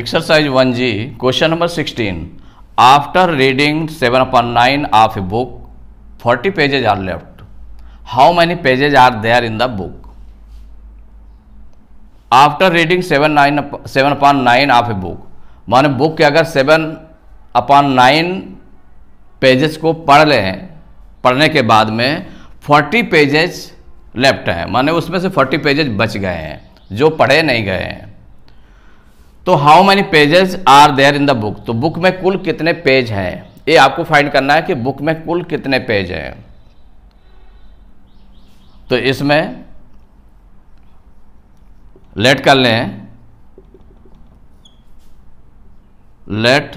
exercise one G question number sixteen after reading seven upon nine of a book forty pages are left how many pages are there in the book after reading seven nine seven upon nine of a book माने book के अगर seven upon nine pages को पढ़ लें पढ़ने के बाद में फोर्टी पेजेस लेफ्ट हैं माने उसमें से फोर्टी पेजेस बच गए हैं जो पढ़े नहीं गए हैं तो how many pages are there in the book तो बुक में कुल कितने पेज हैं ये आपको फाइंड करना है कि बुक में कुल कितने पेज हैं तो इसमें लेट कर लें let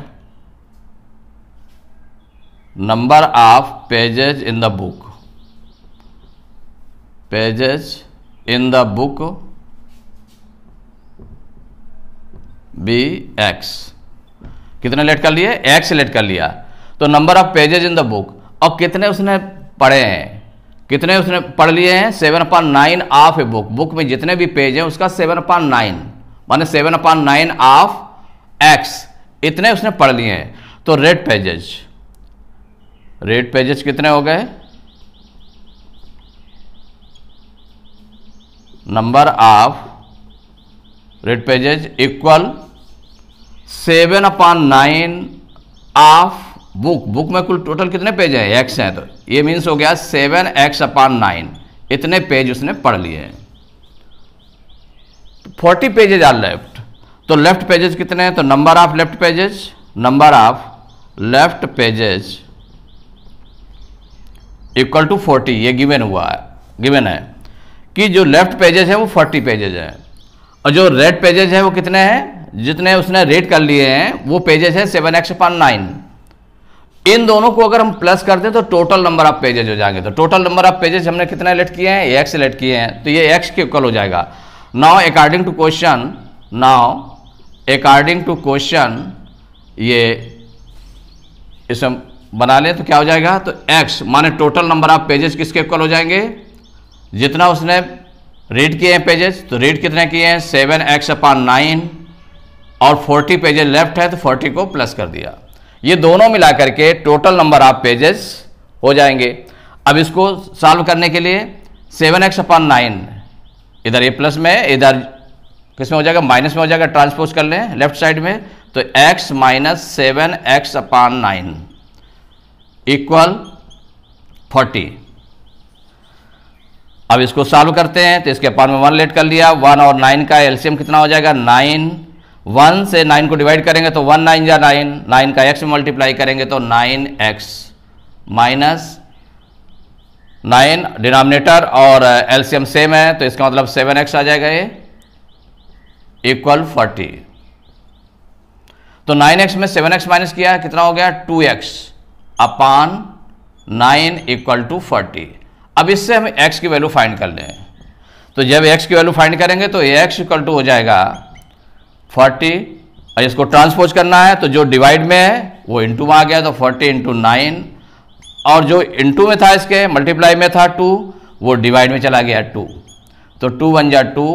number of pages in the book pages in the book be X कितने लेट कर लिए एक्स लेट कर लिया तो number of pages in the book और कितने उसने पढ़े हैं कितने उसने पढ़ लिए हैं seven point nine of a book book में जितने भी पेज हैं उसका सेवन पॉइंट नाइन माने seven point nine of X इतने उसने पढ़ लिए हैं तो रेड पेजेज रेड पेजेज कितने हो गए number of red pages equal seven upon nine of book book में कुल टोटल कितने पेज हैं एक्स हैं तो ये मीन्स हो गया सेवन एक्स अपॉन नाइन इतने पेज उसने पढ़ लिए हैं फोर्टी पेजेज आर लेफ्ट तो लेफ्ट पेजेज कितने हैं तो number of left pages number of left pages equal to forty ये गिवन हुआ है गिवन है कि जो लेफ्ट पेजेज हैं वो फोर्टी पेजेज हैं और जो रेड पेजेज है वो कितने हैं जितने उसने रेड कर लिए हैं वो पेजेस है सेवन एक्स अपन नाइन इन दोनों को अगर हम प्लस कर दें तो टोटल नंबर ऑफ पेजेज हो जाएंगे तो टोटल नंबर ऑफ पेजेज हमने कितने एलेक्ट किए हैं एक्स एलेक्ट किए हैं तो ये एक्स के इक्वल हो जाएगा now according to question now according to question ये इसे बना लें तो क्या हो जाएगा तो एक्स माने टोटल नंबर ऑफ पेजेस किसके इक्वल हो जाएंगे जितना उसने रीड किए हैं पेजेस तो रीड कितने किए हैं सेवन एक्स अपॉन नाइन और फोर्टी पेजेस लेफ्ट है तो फोर्टी को प्लस कर दिया ये दोनों मिला करके टोटल नंबर ऑफ पेजेस हो जाएंगे अब इसको सॉल्व करने के लिए सेवन एक्स अपॉन नाइन इधर ए प्लस में इधर किस में हो जाएगा माइनस में हो जाएगा ट्रांसपोज कर लें लेफ्ट साइड में तो X minus seven X upon nine equal forty अब इसको सॉल्व करते हैं तो इसके पार में वन लेट कर लिया वन और नाइन का एलसीएम कितना हो जाएगा नाइन वन से नाइन को डिवाइड करेंगे तो वन नाइन या नाइन नाइन का एक्स में मल्टीप्लाई करेंगे तो nine X minus nine denominator और एलसीएम uh, सेम है तो इसका मतलब सेवन एक्स आ जाएगा ये इक्वल फोर्टी तो नाइन एक्स में सेवन एक्स माइनस किया कितना हो गया two X upon nine equal to forty अब इससे हम एक्स की वैल्यू फाइंड कर लें तो जब एक्स की वैल्यू फाइंड करेंगे तो ax एक्स इक्वल टू हो जाएगा फोर्टी और इसको ट्रांसपोज करना है तो जो डिवाइड में है वो इंटू में आ गया तो फोर्टी इंटू नाइन और जो इंटू में था इसके मल्टीप्लाई में था टू वो डिवाइड में चला गया टू तो टू वन जा टू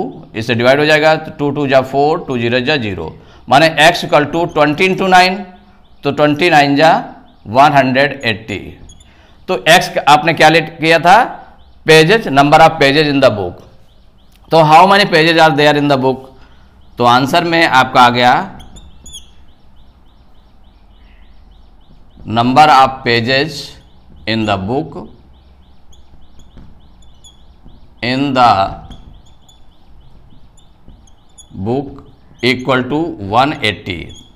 इससे डिवाइड हो जाएगा तो टू टू जा फोर टू जीरो जा जीरो माने X equal to twenty into nine तो ट्वेंटी नाइन जा वन हंड्रेड एट्टी तो एक्स आपने क्या किया था pages number of pages in the book तो how many pages are there in the book तो आंसर में आपका आ गया number of pages in the book in the book equal to 180